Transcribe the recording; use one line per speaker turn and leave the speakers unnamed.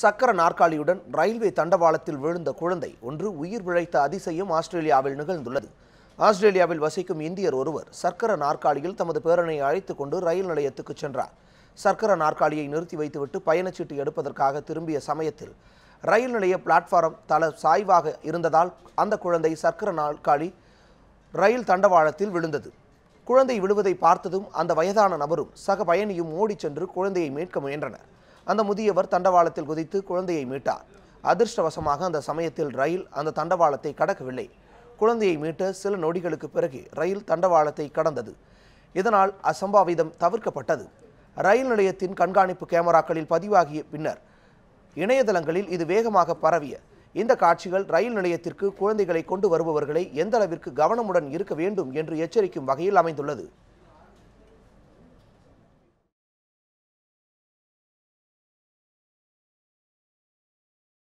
சக்கர நாற்காலியுடன் ரயில்வே தண்டவாளத்தில் விழுந்த குழந்தை ஒன்று உயிர் பிழைத்த அதிசயம் ஆஸ்திரேலியாவில் நிகழ்ந்துள்ளது ஆஸ்திரேலியாவில் வசிக்கும் இந்தியர் ஒருவர் சர்க்கர நாற்காலியில் தமது பேரனை அழைத்து கொண்டு ரயில் நிலையத்துக்கு சென்றார் சர்க்கர நாற்காலியை நிறுத்தி வைத்துவிட்டு பயணச்சீட்டு எடுப்பதற்காக திரும்பிய சமயத்தில் ரயில் நிலைய பிளாட்ஃபாரம் தள சாய்வாக இருந்ததால் அந்த குழந்தை சர்க்கர நாற்காலி ரயில் தண்டவாளத்தில் விழுந்தது குழந்தை விழுவதை பார்த்ததும் அந்த வயதான நபரும் சக பயணியும் ஓடிச் சென்று குழந்தையை மீட்க முயன்றனர் அந்த முதியவர் தண்டவாளத்தில் குதித்து குழந்தையை மீட்டார் அதிர்ஷ்டவசமாக அந்த சமயத்தில் ரயில் அந்த தண்டவாளத்தை கடக்கவில்லை குழந்தையை மீட்ட சில நொடிகளுக்கு பிறகு ரயில் தண்டவாளத்தை கடந்தது இதனால் அசம்பாவிதம் தவிர்க்கப்பட்டது ரயில் நிலையத்தின் கண்காணிப்பு கேமராக்களில் பதிவாகிய பின்னர் இணையதளங்களில் இது வேகமாக பரவிய இந்த காட்சிகள் ரயில் நிலையத்திற்கு குழந்தைகளை கொண்டு வருபவர்களை எந்த அளவிற்கு கவனமுடன் இருக்க வேண்டும் என்று எச்சரிக்கும் வகையில் அமைந்துள்ளது